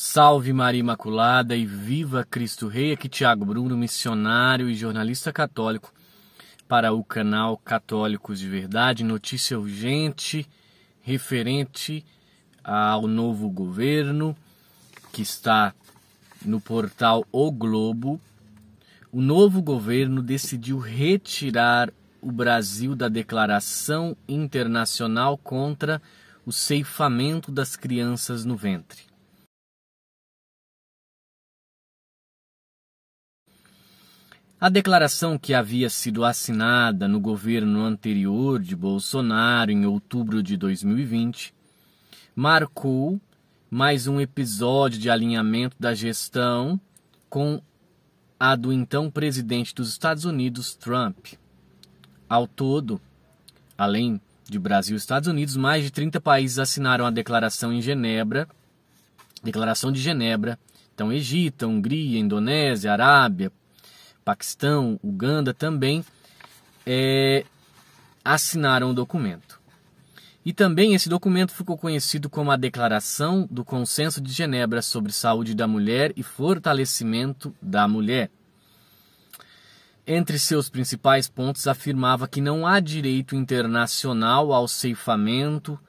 Salve Maria Imaculada e viva Cristo Rei! Aqui Tiago Bruno, missionário e jornalista católico para o canal Católicos de Verdade. Notícia urgente referente ao novo governo que está no portal O Globo. O novo governo decidiu retirar o Brasil da Declaração Internacional contra o Ceifamento das Crianças no Ventre. A declaração que havia sido assinada no governo anterior de Bolsonaro em outubro de 2020 marcou mais um episódio de alinhamento da gestão com a do então presidente dos Estados Unidos, Trump. Ao todo, além de Brasil e Estados Unidos, mais de 30 países assinaram a declaração em Genebra, Declaração de Genebra. Então, Egito, Hungria, Indonésia, Arábia, Paquistão, Uganda também é, assinaram o documento. E também esse documento ficou conhecido como a Declaração do Consenso de Genebra sobre Saúde da Mulher e Fortalecimento da Mulher. Entre seus principais pontos, afirmava que não há direito internacional ao ceifamento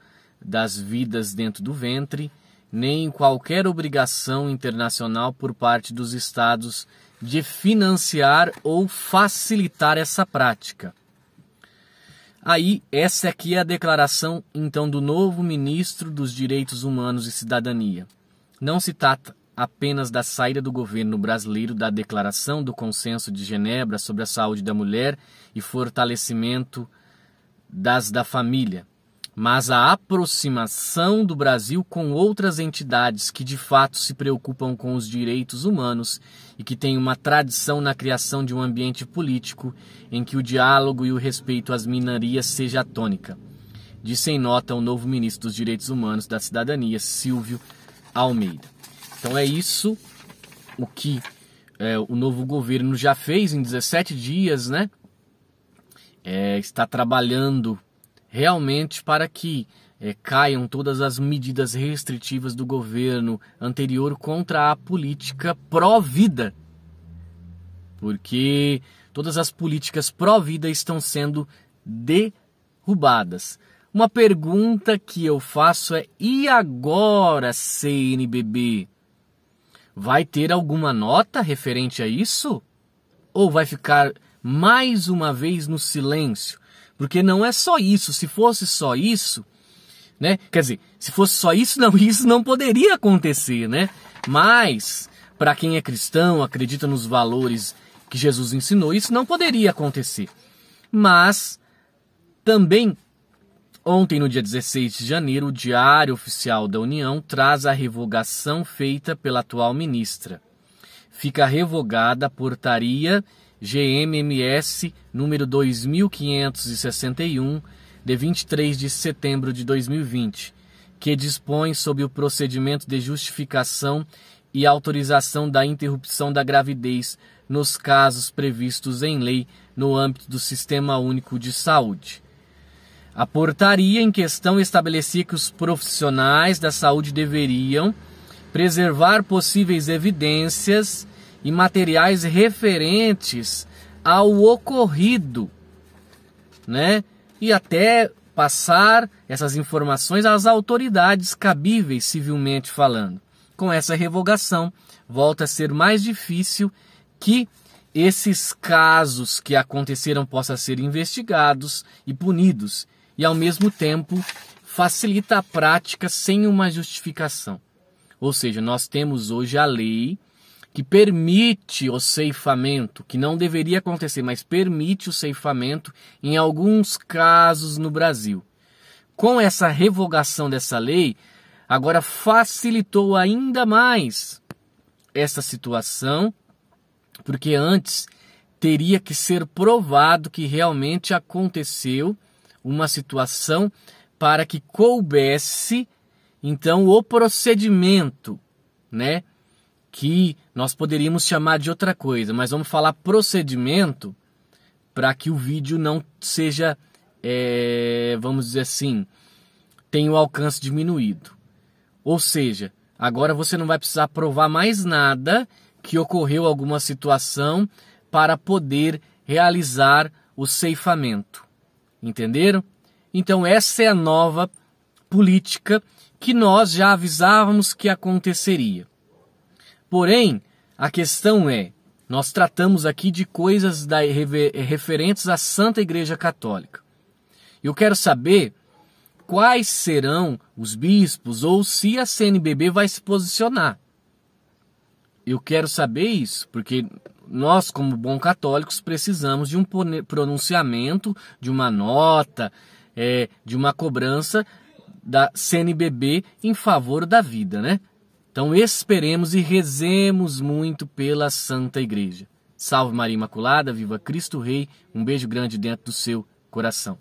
das vidas dentro do ventre, nem qualquer obrigação internacional por parte dos Estados de financiar ou facilitar essa prática. Aí, essa aqui é a declaração então do novo ministro dos Direitos Humanos e Cidadania. Não se trata apenas da saída do governo brasileiro da Declaração do Consenso de Genebra sobre a Saúde da Mulher e fortalecimento das da família, mas a aproximação do Brasil com outras entidades que de fato se preocupam com os direitos humanos e que têm uma tradição na criação de um ambiente político em que o diálogo e o respeito às minorias seja a tônica. Disse em nota o novo ministro dos Direitos Humanos da Cidadania, Silvio Almeida. Então é isso o que é, o novo governo já fez em 17 dias, né? É, está trabalhando realmente para que é, caiam todas as medidas restritivas do governo anterior contra a política pró-vida. Porque todas as políticas pró-vida estão sendo derrubadas. Uma pergunta que eu faço é: e agora, CNBB? Vai ter alguma nota referente a isso? Ou vai ficar mais uma vez no silêncio? Porque não é só isso. Se fosse só isso, né? Quer dizer, se fosse só isso, não, isso não poderia acontecer, né? Mas, para quem é cristão, acredita nos valores que Jesus ensinou, isso não poderia acontecer. Mas, também, ontem, no dia 16 de janeiro, o Diário Oficial da União traz a revogação feita pela atual ministra. Fica revogada a portaria GMMS número 2561, de 23 de setembro de 2020, que dispõe sobre o procedimento de justificação e autorização da interrupção da gravidez nos casos previstos em lei no âmbito do Sistema Único de Saúde. A portaria em questão estabelecia que os profissionais da saúde deveriam preservar possíveis evidências e materiais referentes ao ocorrido, né? E até passar essas informações às autoridades cabíveis civilmente falando. Com essa revogação, volta a ser mais difícil que esses casos que aconteceram possam ser investigados e punidos, e ao mesmo tempo facilita a prática sem uma justificação. Ou seja, nós temos hoje a lei que permite o ceifamento, que não deveria acontecer, mas permite o ceifamento em alguns casos no Brasil. Com essa revogação dessa lei, agora facilitou ainda mais essa situação, porque antes teria que ser provado que realmente aconteceu uma situação para que coubesse então o procedimento, né? que nós poderíamos chamar de outra coisa, mas vamos falar procedimento para que o vídeo não seja, é, vamos dizer assim, tenha o alcance diminuído. Ou seja, agora você não vai precisar provar mais nada que ocorreu alguma situação para poder realizar o ceifamento. Entenderam? Então, essa é a nova política que nós já avisávamos que aconteceria. Porém, a questão é, nós tratamos aqui de coisas da, referentes à Santa Igreja Católica. Eu quero saber quais serão os bispos ou se a CNBB vai se posicionar. Eu quero saber isso, porque nós, como bons católicos, precisamos de um pronunciamento, de uma nota, é, de uma cobrança da CNBB em favor da vida, né? Então esperemos e rezemos muito pela Santa Igreja. Salve Maria Imaculada, viva Cristo Rei, um beijo grande dentro do seu coração.